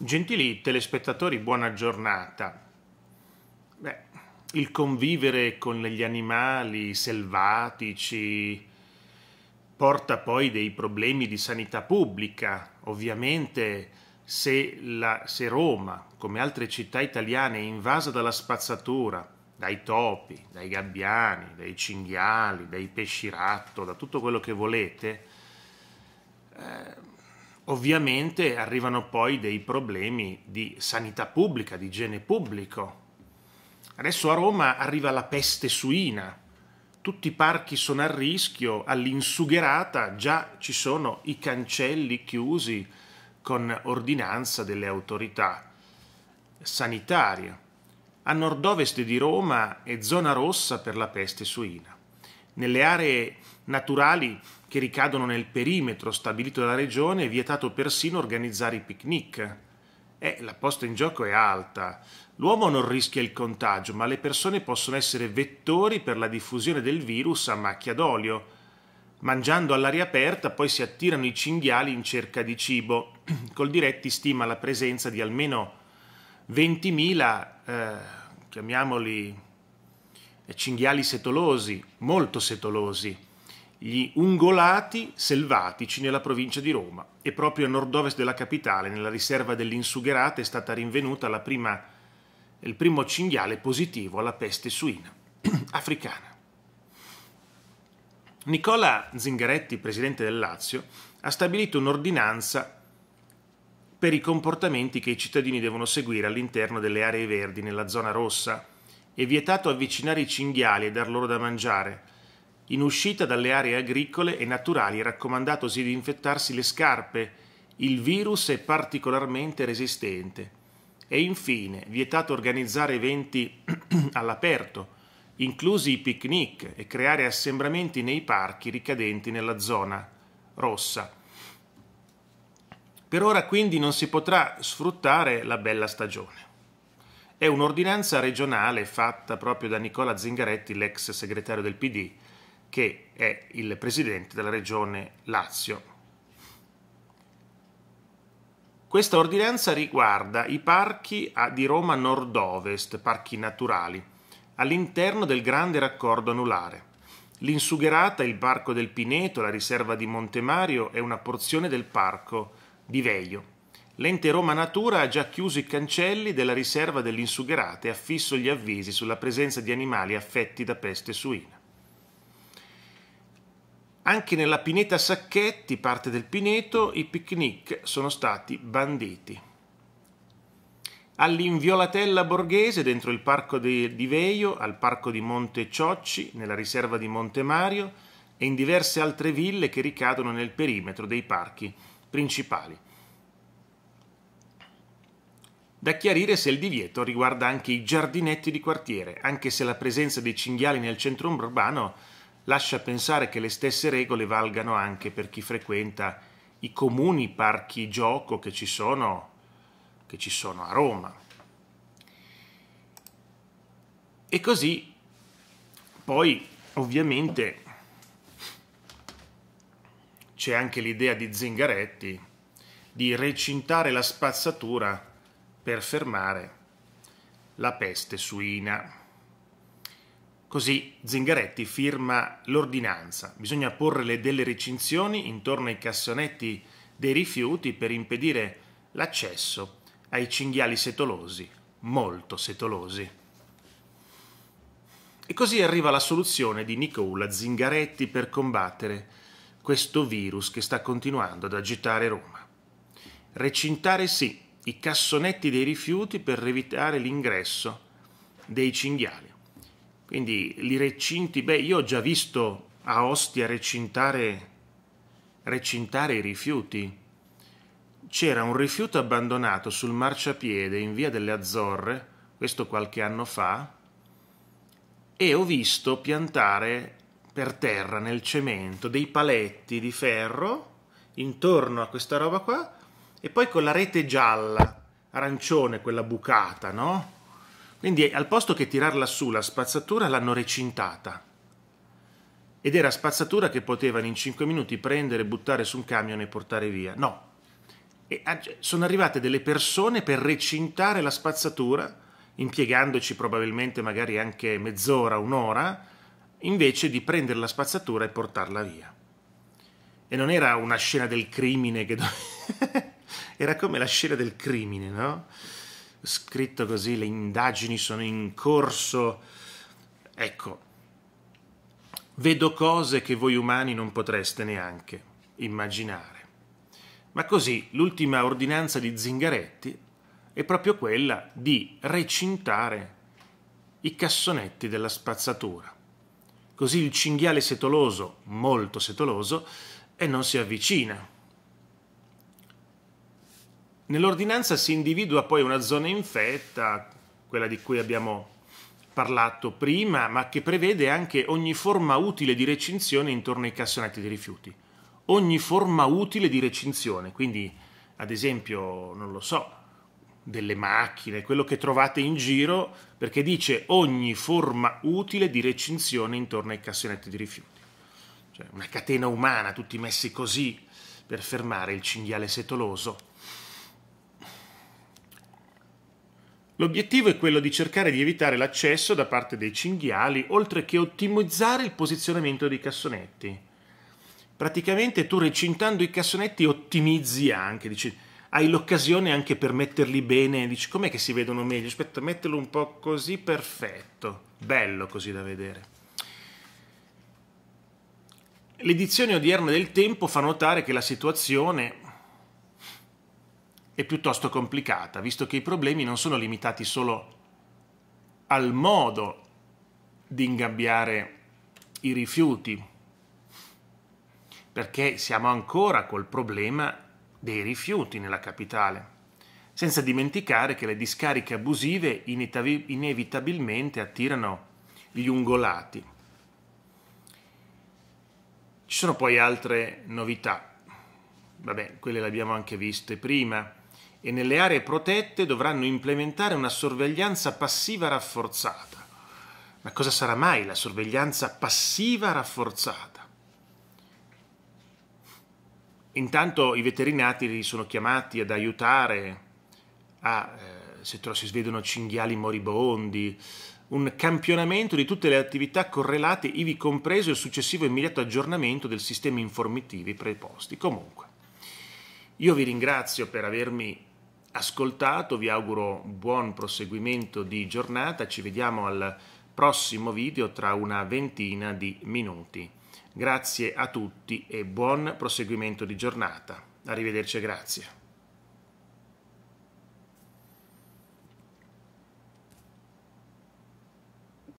Gentili telespettatori, buona giornata. Beh, il convivere con gli animali selvatici porta poi dei problemi di sanità pubblica. Ovviamente se, la, se Roma, come altre città italiane, è invasa dalla spazzatura, dai topi, dai gabbiani, dai cinghiali, dai pesci ratto, da tutto quello che volete, eh, ovviamente arrivano poi dei problemi di sanità pubblica, di igiene pubblico. Adesso a Roma arriva la peste suina, tutti i parchi sono a rischio, all'insugherata già ci sono i cancelli chiusi con ordinanza delle autorità sanitarie. A nord-ovest di Roma è zona rossa per la peste suina nelle aree naturali che ricadono nel perimetro stabilito dalla regione è vietato persino organizzare i picnic. Eh, la posta in gioco è alta. L'uomo non rischia il contagio, ma le persone possono essere vettori per la diffusione del virus a macchia d'olio. Mangiando all'aria aperta poi si attirano i cinghiali in cerca di cibo. Col diretti stima la presenza di almeno 20.000, eh, chiamiamoli cinghiali setolosi, molto setolosi, gli ungolati selvatici nella provincia di Roma e proprio a nord-ovest della capitale, nella riserva dell'Insugherata, è stata rinvenuta prima, il primo cinghiale positivo alla peste suina africana. Nicola Zingaretti, presidente del Lazio, ha stabilito un'ordinanza per i comportamenti che i cittadini devono seguire all'interno delle aree verdi nella zona rossa, è vietato avvicinare i cinghiali e dar loro da mangiare. In uscita dalle aree agricole e naturali è raccomandato di disinfettarsi le scarpe. Il virus è particolarmente resistente. E infine, vietato organizzare eventi all'aperto, inclusi i picnic e creare assembramenti nei parchi ricadenti nella zona rossa. Per ora quindi non si potrà sfruttare la bella stagione. È un'ordinanza regionale fatta proprio da Nicola Zingaretti, l'ex segretario del PD, che è il presidente della regione Lazio. Questa ordinanza riguarda i parchi di Roma Nord-Ovest, parchi naturali, all'interno del grande raccordo anulare. L'Insugherata, il parco del Pineto, la riserva di Montemario è una porzione del parco di Veio. L'ente Roma Natura ha già chiuso i cancelli della riserva dell'Insugherate e affisso gli avvisi sulla presenza di animali affetti da peste suina. Anche nella pineta Sacchetti, parte del Pineto, i picnic sono stati banditi. All'Inviolatella Borghese, dentro il parco di Veio, al parco di Monte Ciocci, nella riserva di Monte Mario e in diverse altre ville che ricadono nel perimetro dei parchi principali. Da chiarire se il divieto riguarda anche i giardinetti di quartiere, anche se la presenza dei cinghiali nel centro urbano lascia pensare che le stesse regole valgano anche per chi frequenta i comuni parchi gioco che ci sono, che ci sono a Roma. E così poi ovviamente c'è anche l'idea di Zingaretti di recintare la spazzatura per fermare la peste suina. Così Zingaretti firma l'ordinanza. Bisogna porre delle recinzioni intorno ai cassonetti dei rifiuti per impedire l'accesso ai cinghiali setolosi, molto setolosi. E così arriva la soluzione di Nicola Zingaretti per combattere questo virus che sta continuando ad agitare Roma. Recintare sì, i cassonetti dei rifiuti per evitare l'ingresso dei cinghiali. Quindi li recinti, beh, io ho già visto a Ostia recintare, recintare i rifiuti. C'era un rifiuto abbandonato sul marciapiede in via delle Azzorre, questo qualche anno fa, e ho visto piantare per terra nel cemento dei paletti di ferro intorno a questa roba qua e poi con la rete gialla, arancione, quella bucata, no? Quindi al posto che tirarla su la spazzatura l'hanno recintata. Ed era spazzatura che potevano in 5 minuti prendere, buttare su un camion e portare via. No. E sono arrivate delle persone per recintare la spazzatura, impiegandoci probabilmente magari anche mezz'ora, un'ora, invece di prendere la spazzatura e portarla via. E non era una scena del crimine che... Era come la scena del crimine, no? Scritto così, le indagini sono in corso. Ecco, vedo cose che voi umani non potreste neanche immaginare. Ma così l'ultima ordinanza di Zingaretti è proprio quella di recintare i cassonetti della spazzatura. Così il cinghiale setoloso, molto setoloso, e non si avvicina Nell'ordinanza si individua poi una zona infetta, quella di cui abbiamo parlato prima, ma che prevede anche ogni forma utile di recinzione intorno ai cassonetti dei rifiuti. Ogni forma utile di recinzione, quindi ad esempio, non lo so, delle macchine, quello che trovate in giro, perché dice ogni forma utile di recinzione intorno ai cassonetti di rifiuti. Cioè una catena umana, tutti messi così per fermare il cinghiale setoloso L'obiettivo è quello di cercare di evitare l'accesso da parte dei cinghiali, oltre che ottimizzare il posizionamento dei cassonetti. Praticamente tu recintando i cassonetti ottimizzi anche, dici, hai l'occasione anche per metterli bene, dici com'è che si vedono meglio? Aspetta, metterlo un po' così, perfetto, bello così da vedere. L'edizione odierna del tempo fa notare che la situazione è piuttosto complicata, visto che i problemi non sono limitati solo al modo di ingabbiare i rifiuti, perché siamo ancora col problema dei rifiuti nella capitale, senza dimenticare che le discariche abusive inevitabilmente attirano gli ungolati. Ci sono poi altre novità, vabbè, quelle le abbiamo anche viste prima, e nelle aree protette dovranno implementare una sorveglianza passiva rafforzata. Ma cosa sarà mai la sorveglianza passiva rafforzata? Intanto i veterinati sono chiamati ad aiutare a, eh, se si svedono cinghiali moribondi, un campionamento di tutte le attività correlate, ivi compreso il successivo immediato aggiornamento del sistema informativi preposti. Comunque, io vi ringrazio per avermi ascoltato, vi auguro buon proseguimento di giornata, ci vediamo al prossimo video tra una ventina di minuti. Grazie a tutti e buon proseguimento di giornata. Arrivederci e grazie.